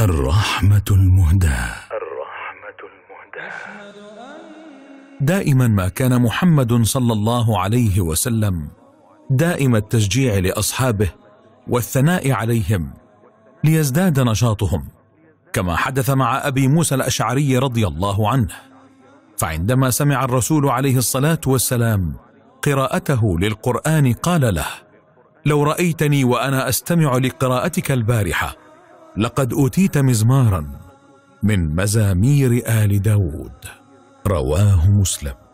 الرحمة المهداة الرحمة المهداة دائما ما كان محمد صلى الله عليه وسلم دائم التشجيع لأصحابه والثناء عليهم ليزداد نشاطهم كما حدث مع أبي موسى الأشعري رضي الله عنه فعندما سمع الرسول عليه الصلاة والسلام قراءته للقرآن قال له لو رأيتني وأنا أستمع لقراءتك البارحة لقد أوتيت مزمارا من مزامير آل داود رواه مسلم